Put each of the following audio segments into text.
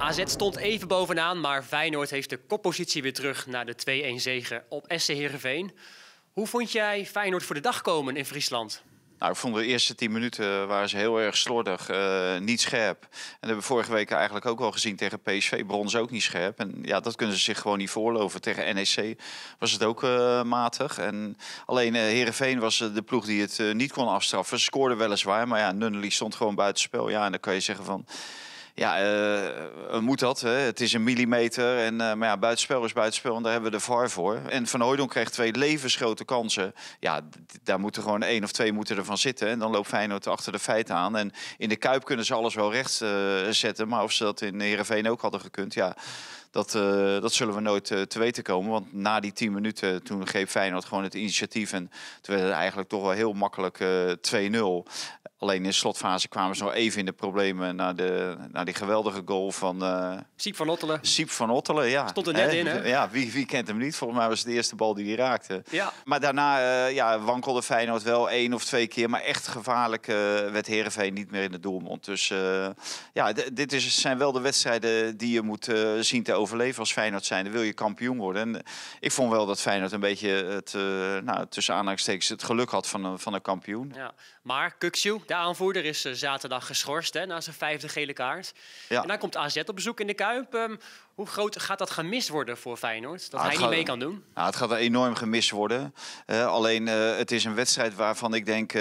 AZ stond even bovenaan, maar Feyenoord heeft de koppositie weer terug naar de 2-1 zege op SC Heerenveen. Hoe vond jij Feyenoord voor de dag komen in Friesland? Nou, ik vond de eerste tien minuten waren ze heel erg slordig, eh, niet scherp. En dat hebben we vorige week eigenlijk ook wel gezien tegen PSV. Brons ook niet scherp. En ja, dat kunnen ze zich gewoon niet voorloven. Tegen NEC was het ook eh, matig. En alleen uh, eh, Herenveen was de ploeg die het niet kon afstraffen. Ze scoorden weliswaar, maar ja, Nunnely stond gewoon buitenspel. Ja, en dan kan je zeggen van... Ja, eh, eh, moet dat. Hè? Het is een millimeter. En, eh, maar ja, buitenspel is buitenspel. En daar hebben we de VAR voor. En Van Hooydon kreeg twee levensgrote kansen. Ja, daar moeten gewoon één of twee moeten ervan zitten. En dan loopt Feyenoord achter de feiten aan. En in de Kuip kunnen ze alles wel recht zetten. Maar of ze dat in Heerenveen ook hadden gekund, ja... Dat, dat, zullen we nooit te weten komen. Want na die tien minuten, toen greep Feyenoord gewoon het initiatief. En toen werd het eigenlijk toch wel heel makkelijk 2-0. Alleen in de slotfase kwamen ze nog even in de problemen na, de, na die geweldige goal van... Uh, Siep van Ottelen. Siep van Ottelen, ja. Stond er net in, hè? Ja, wie, wie kent hem niet? Volgens mij was het de eerste bal die hij raakte. Ja. Maar daarna eh, ja, wankelde Feyenoord wel één of twee keer. Maar echt gevaarlijk eh, werd Herenveen niet meer in de doelmond. Dus ja, dit is, zijn wel de wedstrijden die je moet zien te overleven als Feyenoord zijn. Dan wil je kampioen worden. En ik vond wel dat Feyenoord een beetje het, nou, tussen aanhalingstekens het geluk had van, van een kampioen. Ja. Maar Kukshoe de aanvoerder is eh, zaterdag geschorst hè, na zijn vijfde gele kaart. Ja. En dan komt AZ op bezoek in de Kuip. Ehm, hoe groot gaat dat gemist worden voor Feyenoord? Dat nou, hij niet mee kan doen? Nou, het gaat enorm gemist worden. Eh, alleen eh, het is een wedstrijd waarvan ik denk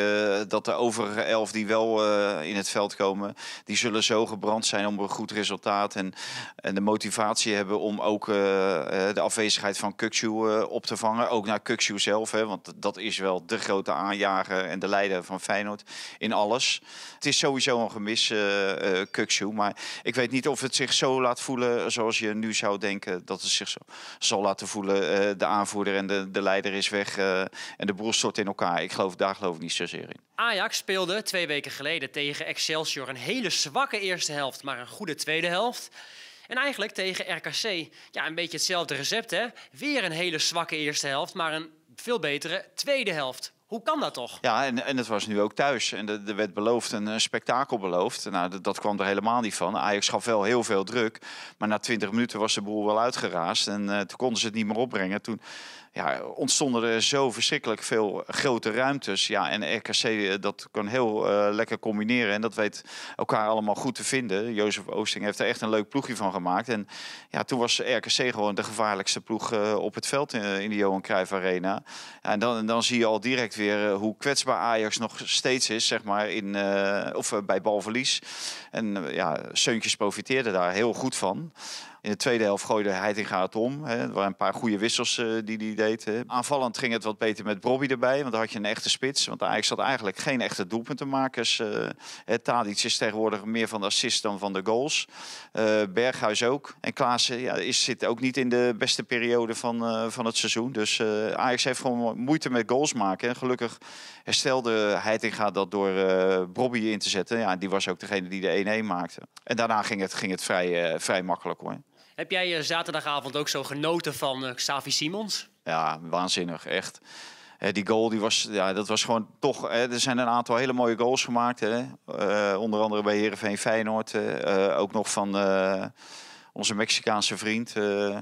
dat de overige elf die wel in het veld komen, die zullen zo gebrand zijn om een goed resultaat en, en de motivatie hebben om ook de afwezigheid van Kukshu op te vangen. Ook naar Kukshu zelf, hè, want dat is wel de grote aanjager en de leider van Feyenoord in alles. Het is sowieso een gemis, uh, Maar ik weet niet of het zich zo laat voelen zoals je nu zou denken. Dat het zich zo zal laten voelen. Eh, de aanvoerder en de, de leider is weg. en de broer stort in elkaar. Ik geloof, daar geloof ik niet zozeer in. Ajax speelde twee weken geleden tegen Excelsior een hele zwakke eerste helft. Maar een goede tweede helft. En eigenlijk tegen RKC, ja, een beetje hetzelfde recept, hè? Weer een hele zwakke eerste helft, maar een veel betere tweede helft. Hoe kan dat toch? Ja, en, en het was nu ook thuis. En er werd beloofd een, een eh, spektakel beloofd. Nou, dat, kwam er helemaal niet van. Ajax gaf wel heel veel druk. Maar na 20 minuten was de boel wel uitgeraasd. En eh, toen konden ze het niet meer opbrengen. Toen ja, ontstonden er zo verschrikkelijk veel grote ruimtes. Ja, en RKC eh, dat kan heel lekker combineren. En dat weet elkaar allemaal goed te vinden. Jozef Oosting heeft er echt een leuk ploegje van gemaakt. En ja, toen was RKC gewoon de gevaarlijkste ploeg op het veld in, de Johan Cruijff Arena. En dan, en dan zie je al direct weer eh, hoe kwetsbaar Ajax nog steeds is, zeg maar, in, eh, of eh, bij balverlies. En ja, Seuntjes profiteerde daar heel goed van. In de tweede helft gooide Heitinga het om. Hè. Er waren een paar goede wissels uh, die hij deed. Hè. Aanvallend ging het wat beter met Bobby erbij. Want dan had je een echte spits. Want Ajax had eigenlijk geen echte doelpuntenmakers. Uh, Tadic is tegenwoordig meer van de assist dan van de goals. Uh, Berghuis ook. En Klaassen ja, is, zit ook niet in de beste periode van, van het seizoen. Dus Ajax heeft gewoon moeite met goals maken. En gelukkig herstelde Heitinga dat door Bobby in te zetten. Ja, die was ook degene die de 1-1 maakte. En daarna ging het, ging het vrij, vrij makkelijk hoor. Heb jij eh, zaterdagavond ook zo genoten van eh, Xavi Simons? Ja, waanzinnig, echt. die goal, die was, ja, dat was gewoon toch... er zijn een aantal hele mooie goals gemaakt. Hè? Eh, onder andere bij Heerenveen Feyenoord. ook nog van onze Mexicaanse vriend. Uh,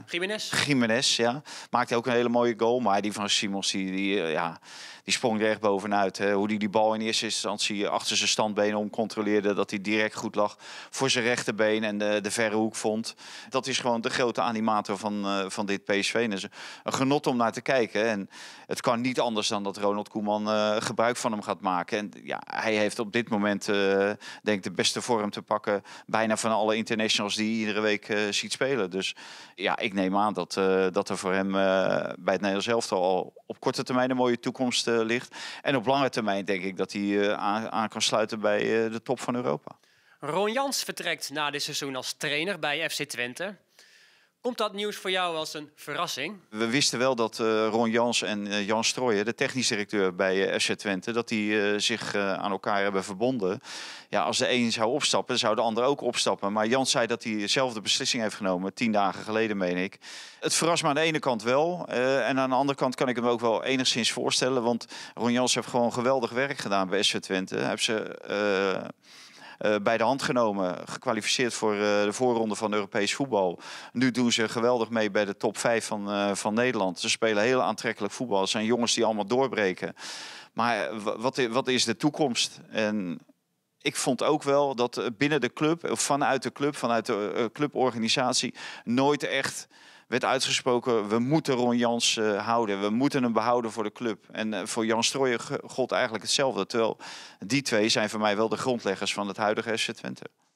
Jiménez. ja. Maakte ook een hele mooie goal. Maar die van Simons, die, eh, ja, die sprong er echt bovenuit. Hè. Hoe hij die, die bal in eerste instantie achter zijn standbenen om controleerde. Dat hij direct goed lag voor zijn rechterbeen en de, verre hoek vond. Dat is gewoon de grote animator van, eh, van dit PSV. En is een genot om naar te kijken. En het kan niet anders dan dat Ronald Koeman gebruik van hem gaat maken. En ja, hij heeft op dit moment, denk ik, de beste vorm te pakken. Bijna van alle internationals die iedere week eh, ziet spelen. Dus ja, ik neem aan dat, eh, dat er voor hem eh, bij het Nederlands zelf al op korte termijn een mooie toekomst ligt. En op lange termijn denk ik dat hij aan, aan, kan sluiten bij de top van Europa. Ron Jans vertrekt na dit seizoen als trainer bij FC Twente. Komt dat nieuws voor jou als een verrassing? We wisten wel dat eh, Ron Jans en eh, Jan Strooijen, de technisch directeur bij uh, eh, SC Twente, dat die zich aan elkaar hebben verbonden. Ja, als de een zou opstappen, zou de ander ook opstappen. Maar Jans zei dat hij dezelfde beslissing heeft genomen, tien dagen geleden, meen ik. Het verrast me aan de ene kant wel. en aan de andere kant kan ik hem ook wel enigszins voorstellen. Want Ron Jans heeft gewoon geweldig werk gedaan bij SC Twente. Hij heeft ze eh, bij de hand genomen. Gekwalificeerd voor eh, de voorronde van Europees voetbal. Nu doen ze geweldig mee bij de top 5 van, eh, van Nederland. Ze spelen heel aantrekkelijk voetbal. Het zijn jongens die allemaal doorbreken. Maar wat, wat is de toekomst? En ik vond ook wel dat binnen de club, of vanuit de club, vanuit de cluborganisatie, nooit echt uitgesproken: we moeten Ron Jans eh, houden. We moeten hem behouden voor de club. En uh, voor Jan Strooijen gold eigenlijk hetzelfde. Terwijl die twee zijn voor mij wel de grondleggers van het huidige SC Twente.